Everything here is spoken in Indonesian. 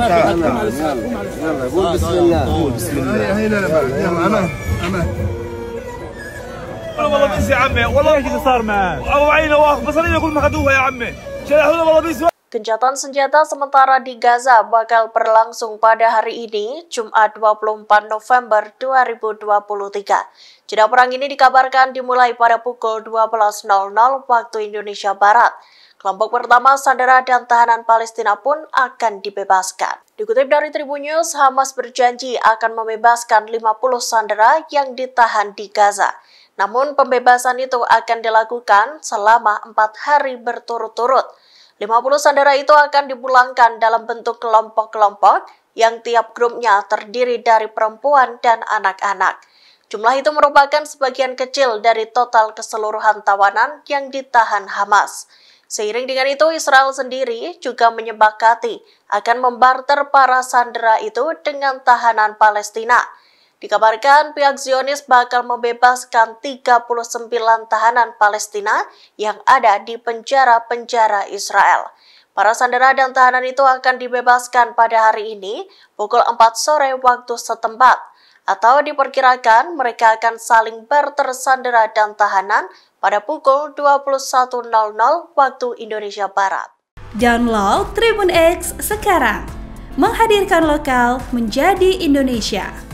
والله بيس يا عمي والله ايش اللي صار معاه او عينه واقف بصريني اقول ما خدوها يا عمي شلحونا والله بيس Gencatan senjata sementara di Gaza bakal berlangsung pada hari ini, Jumat 24 November 2023. Jeda perang ini dikabarkan dimulai pada pukul 12.00 waktu Indonesia Barat. Kelompok pertama sandera dan tahanan Palestina pun akan dibebaskan. Dikutip dari Tribun News, Hamas berjanji akan membebaskan 50 sandera yang ditahan di Gaza. Namun pembebasan itu akan dilakukan selama empat hari berturut-turut. 50 sandera itu akan dipulangkan dalam bentuk kelompok-kelompok yang tiap grupnya terdiri dari perempuan dan anak-anak. Jumlah itu merupakan sebagian kecil dari total keseluruhan tawanan yang ditahan Hamas. Seiring dengan itu, Israel sendiri juga menyepakati akan membarter para sandera itu dengan tahanan Palestina. Dikabarkan pihak Zionis bakal membebaskan 39 tahanan Palestina yang ada di penjara-penjara Israel. Para sandera dan tahanan itu akan dibebaskan pada hari ini pukul 4 sore waktu setempat atau diperkirakan mereka akan saling bertersandera dan tahanan pada pukul 21.00 waktu Indonesia Barat. Download Tribun X sekarang. Menghadirkan lokal menjadi Indonesia.